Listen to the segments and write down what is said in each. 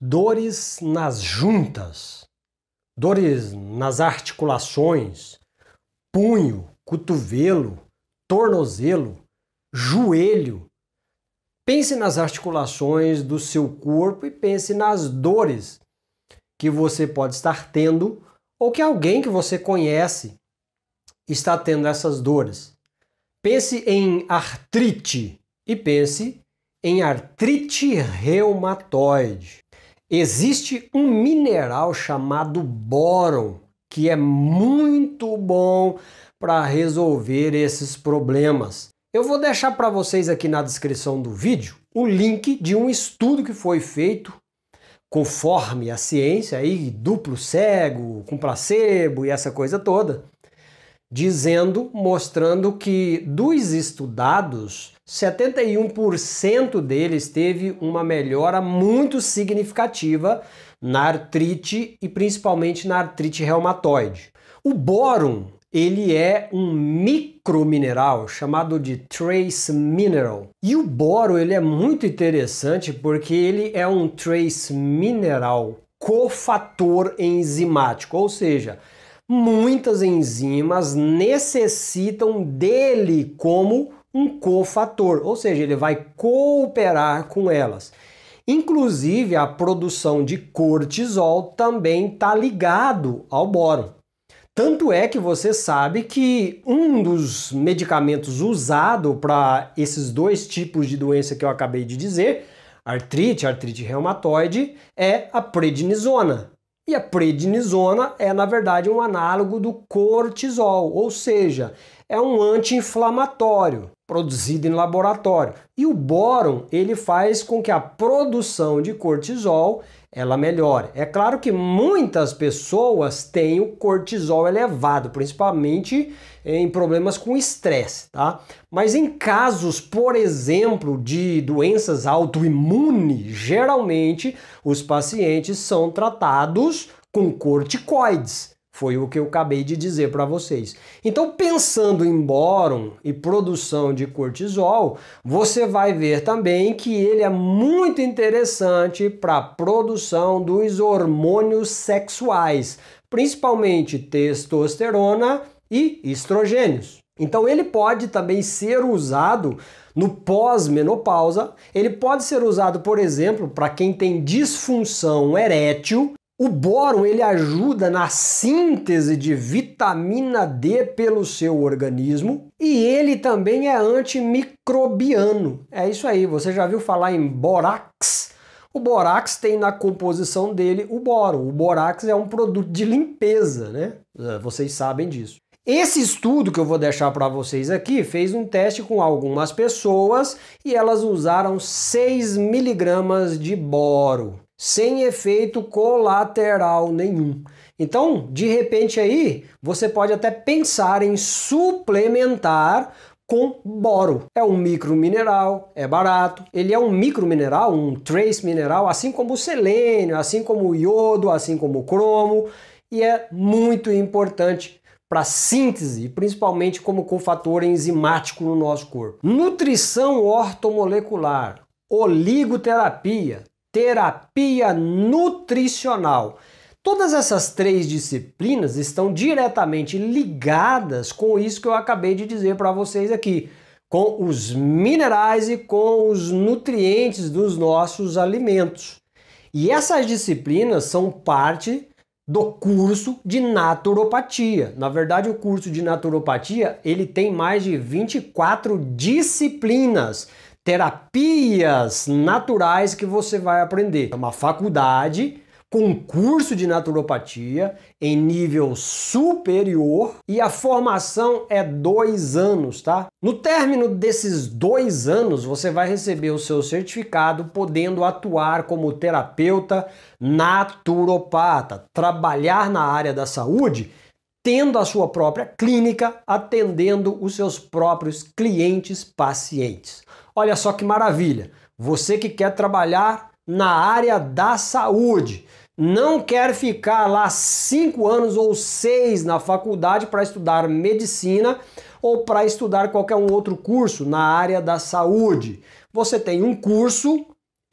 dores nas juntas, dores nas articulações, punho, cotovelo, tornozelo, joelho. Pense nas articulações do seu corpo e pense nas dores que você pode estar tendo ou que alguém que você conhece está tendo essas dores. Pense em artrite e pense em artrite reumatoide. Existe um mineral chamado boron que é muito bom para resolver esses problemas. Eu vou deixar para vocês aqui na descrição do vídeo o link de um estudo que foi feito conforme a ciência aí, duplo cego, com placebo e essa coisa toda, dizendo, mostrando que dos estudados, 71% deles teve uma melhora muito significativa na artrite e principalmente na artrite reumatoide. O bórum, ele é um micromineral chamado de trace mineral. E o boro, ele é muito interessante porque ele é um trace mineral cofator enzimático, ou seja, muitas enzimas necessitam dele como um cofator, ou seja, ele vai cooperar com elas. Inclusive, a produção de cortisol também está ligado ao boro. Tanto é que você sabe que um dos medicamentos usado para esses dois tipos de doença que eu acabei de dizer, artrite, artrite reumatoide, é a prednisona. E a prednisona é, na verdade, um análogo do cortisol, ou seja, é um anti-inflamatório produzido em laboratório. E o bóron, ele faz com que a produção de cortisol ela melhore. É claro que muitas pessoas têm o cortisol elevado, principalmente em problemas com estresse, tá? Mas em casos, por exemplo, de doenças autoimunes, geralmente os pacientes são tratados com corticoides foi o que eu acabei de dizer para vocês. Então, pensando em boron e produção de cortisol, você vai ver também que ele é muito interessante para a produção dos hormônios sexuais, principalmente testosterona e estrogênios. Então, ele pode também ser usado no pós-menopausa, ele pode ser usado, por exemplo, para quem tem disfunção erétil o boro ele ajuda na síntese de vitamina D pelo seu organismo e ele também é antimicrobiano. É isso aí, você já viu falar em borax? O borax tem na composição dele o boro. O borax é um produto de limpeza, né? É, vocês sabem disso. Esse estudo que eu vou deixar para vocês aqui fez um teste com algumas pessoas e elas usaram 6 miligramas de boro sem efeito colateral nenhum. Então, de repente aí, você pode até pensar em suplementar com boro. É um micromineral, é barato. Ele é um micromineral, um trace mineral, assim como o selênio, assim como o iodo, assim como o cromo, e é muito importante para síntese, principalmente como cofator enzimático no nosso corpo. Nutrição ortomolecular, oligoterapia, terapia nutricional. Todas essas três disciplinas estão diretamente ligadas com isso que eu acabei de dizer para vocês aqui, com os minerais e com os nutrientes dos nossos alimentos. E essas disciplinas são parte do curso de naturopatia. Na verdade, o curso de naturopatia, ele tem mais de 24 disciplinas terapias naturais que você vai aprender. É uma faculdade com curso de naturopatia em nível superior e a formação é dois anos, tá? No término desses dois anos, você vai receber o seu certificado podendo atuar como terapeuta naturopata, trabalhar na área da saúde tendo a sua própria clínica, atendendo os seus próprios clientes pacientes. Olha só que maravilha! Você que quer trabalhar na área da saúde, não quer ficar lá cinco anos ou seis na faculdade para estudar medicina ou para estudar qualquer um outro curso na área da saúde. Você tem um curso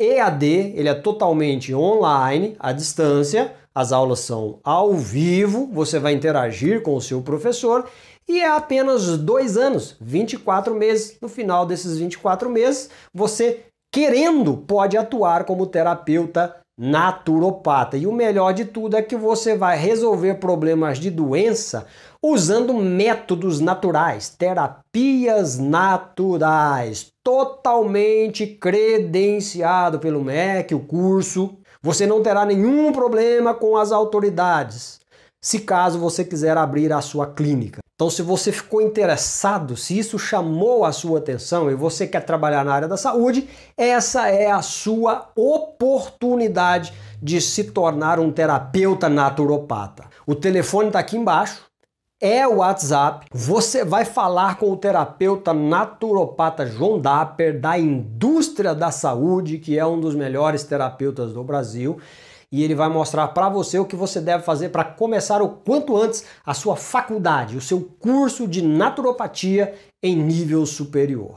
EAD, ele é totalmente online, à distância, as aulas são ao vivo, você vai interagir com o seu professor e é apenas dois anos, 24 meses. No final desses 24 meses, você, querendo, pode atuar como terapeuta naturopata. E o melhor de tudo é que você vai resolver problemas de doença usando métodos naturais, terapias naturais, totalmente credenciado pelo MEC, o curso. Você não terá nenhum problema com as autoridades, se caso você quiser abrir a sua clínica. Então, se você ficou interessado, se isso chamou a sua atenção e você quer trabalhar na área da saúde, essa é a sua oportunidade de se tornar um terapeuta naturopata. O telefone está aqui embaixo é o WhatsApp. Você vai falar com o terapeuta naturopata João Dapper, da indústria da saúde, que é um dos melhores terapeutas do Brasil. E ele vai mostrar para você o que você deve fazer para começar o quanto antes a sua faculdade, o seu curso de naturopatia em nível superior.